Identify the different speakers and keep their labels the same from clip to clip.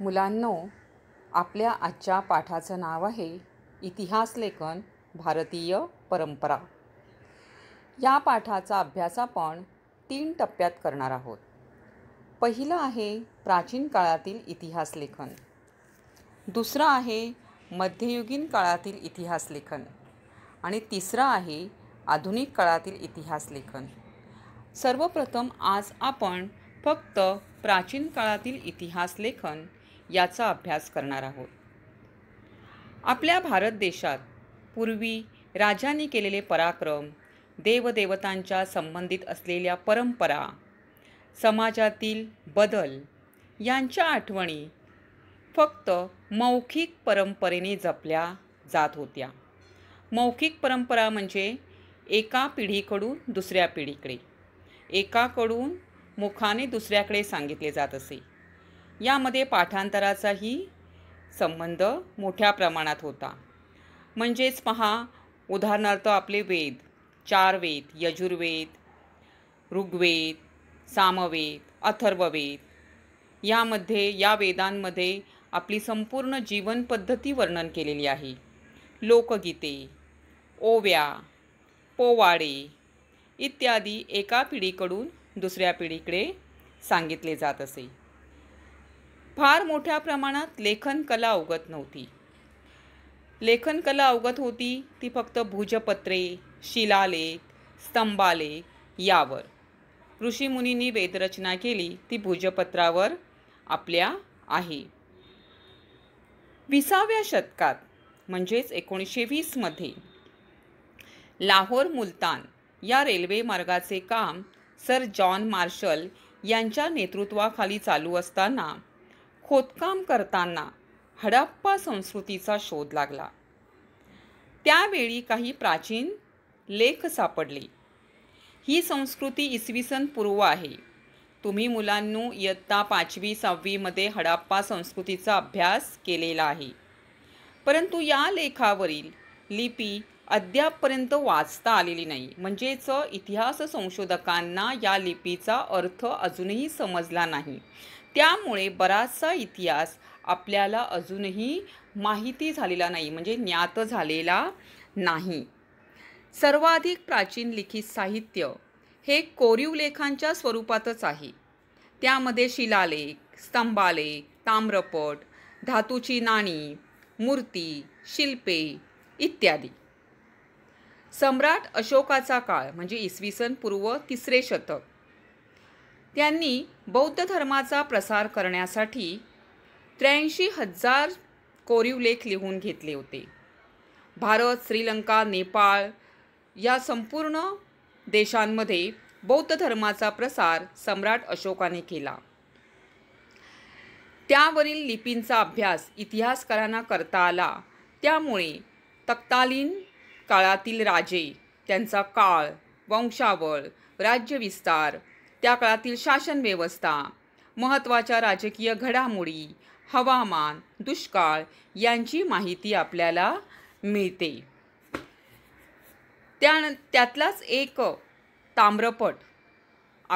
Speaker 1: मुलांनो आपल्या आजच्या पाठाचं नाव आहे इतिहास लेखन भारतीय परंपरा या पाठाचा अभ्यास आपण तीन टप्प्यात करणार आहोत पहिलं आहे प्राचीन काळातील इतिहास लेखन दुसरं आहे मध्ययुगीन काळातील इतिहास लेखन आणि तिसरं आहे आधुनिक काळातील इतिहास लेखन सर्वप्रथम आज आपण फक्त प्राचीन काळातील इतिहास लेखन याचा अभ्यास करणार आहोत आपल्या भारत देशात पूर्वी राजांनी केलेले पराक्रम देवदेवतांच्या संबंधित असलेल्या परंपरा समाजातील बदल यांच्या आठवणी फक्त मौखिक परंपरेने जपल्या जात होत्या मौखिक परंपरा म्हणजे एका पिढीकडून दुसऱ्या पिढीकडे एकाकडून मुखाने दुसऱ्याकडे सांगितले जात असे यामध्ये पाठांतराचाही संबंध मोठ्या प्रमाणात होता म्हणजेच पहा उदाहरणार्थ आपले वेद चार वेद यजुर्वेद ऋग्वेद सामवेद अथर्ववेद यामध्ये या वेदांमध्ये आपली संपूर्ण जीवनपद्धती वर्णन केलेली आहे लोकगीते ओव्या पोवाडे इत्यादी एका पिढीकडून दुसऱ्या पिढीकडे सांगितले जात असे फार मोठ्या प्रमाणात लेखन कला अवगत नव्हती लेखनकला अवगत होती ती फक्त भुजपत्रे शिलालेख स्तंभालेख यावर ऋषीमुनींनी वेदरचना केली ती भुजपत्रावर आपल्या आहे विसाव्या शतकात म्हणजेच एकोणीसशे वीसमध्ये लाहोर मुलतान या रेल्वे मार्गाचे काम सर जॉन मार्शल यांच्या नेतृत्वाखाली चालू असताना खोदकाम करताना हडप्पा संस्कृतीचा शोध लागला त्यावेळी काही प्राचीन लेख सापडले ही संस्कृती इसवी सन पूर्व आहे तुम्ही मुलांनो इयत्ता पाचवी सहावीमध्ये हडप्पा संस्कृतीचा अभ्यास केलेला आहे परंतु या लेखावरील लिपी अद्यापपर्यंत वाचता आलेली नाही म्हणजेच इतिहास संशोधकांना या लिपीचा अर्थ अजूनही समजला नाही त्यामुळे बराचसा इतिहास आपल्याला अजूनही माहिती झालेला नाही म्हणजे ज्ञात झालेला नाही सर्वाधिक प्राचीन लिखित साहित्य हे कोरीव लेखांच्या स्वरूपातच आहे त्यामध्ये शिलालेख स्तंभालेख ताम्रपट धातूची नाणी मूर्ती शिल्पे इत्यादी सम्राट अशोकाचा काळ म्हणजे इसवी सन पूर्व तिसरे शतक त्यांनी बौद्ध धर्माचा प्रसार करण्यासाठी त्र्याऐंशी हजार कोरीव लेख लिहून घेतले होते भारत श्रीलंका नेपाळ या संपूर्ण देशांमध्ये बौद्ध धर्माचा प्रसार सम्राट अशोकाने केला त्यावरील लिपींचा अभ्यास इतिहासकारांना करता आला त्यामुळे तत्कालीन काळातील राजे त्यांचा काळ वंशावळ राज्यविस्तार त्या काळातील शासन व्यवस्था महत्त्वाच्या राजकीय घडामोडी हवामान दुष्काळ यांची माहिती आपल्याला मिळते त्यान त्यातलाच एक ताम्रपट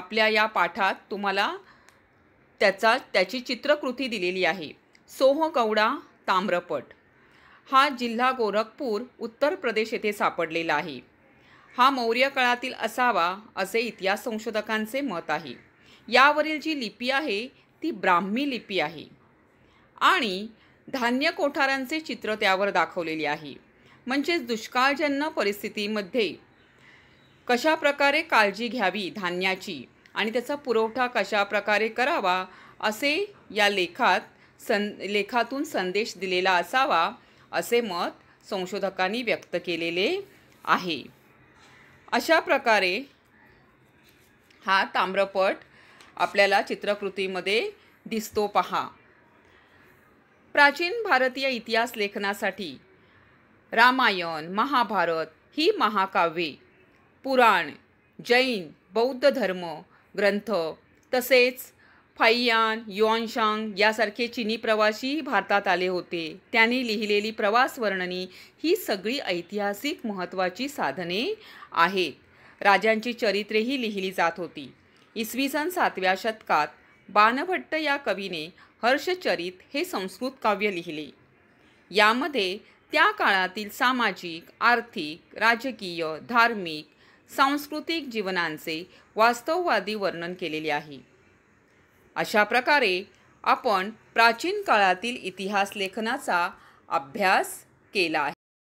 Speaker 1: आपल्या या पाठात तुम्हाला त्याचा त्याची चित्रकृती दिलेली आहे सोहगौडा ताम्रपट हा जिल्हा गोरखपूर उत्तर प्रदेश येथे सापडलेला आहे हा मौर्य काळातील असावा असे इतिहास संशोधकांचे मत आहे यावरील जी लिपी आहे ती ब्राह्मी लिपी आहे आणि धान्य कोठारांचे चित्र त्यावर दाखवलेली आहे म्हणजेच दुष्काळजन्य परिस्थितीमध्ये कशा प्रकारे काळजी घ्यावी धान्याची आणि त्याचा पुरवठा कशा प्रकारे करावा असे या लेखात सं लेखातून संदेश दिलेला असावा असे मत संशोधकांनी व्यक्त केलेले आहे अशा प्रकारे हा ताम्रपट आपल्याला चित्रकृतीमध्ये दिसतो पहा प्राचीन भारतीय इतिहास लेखनासाठी रामायण महाभारत ही महाकाव्ये पुराण जैन बौद्ध धर्म ग्रंथ तसेच फाईयान युआनशांग यासारखे चिनी प्रवासी भारतात आले होते त्यांनी लिहिलेली प्रवास वर्णनी ही सगळी ऐतिहासिक महत्त्वाची साधने आहेत राजांची चरित्रेही लिहिली जात होती इसवी सन सातव्या शतकात बाणभट्ट या कवीने हर्षचरित हे संस्कृत काव्य लिहिले यामध्ये त्या काळातील सामाजिक आर्थिक राजकीय धार्मिक सांस्कृतिक जीवनांचे वास्तववादी वर्णन केलेले आहे अशा प्रकारे आपण प्राचीन काळातील इतिहास लेखनाचा अभ्यास केला आहे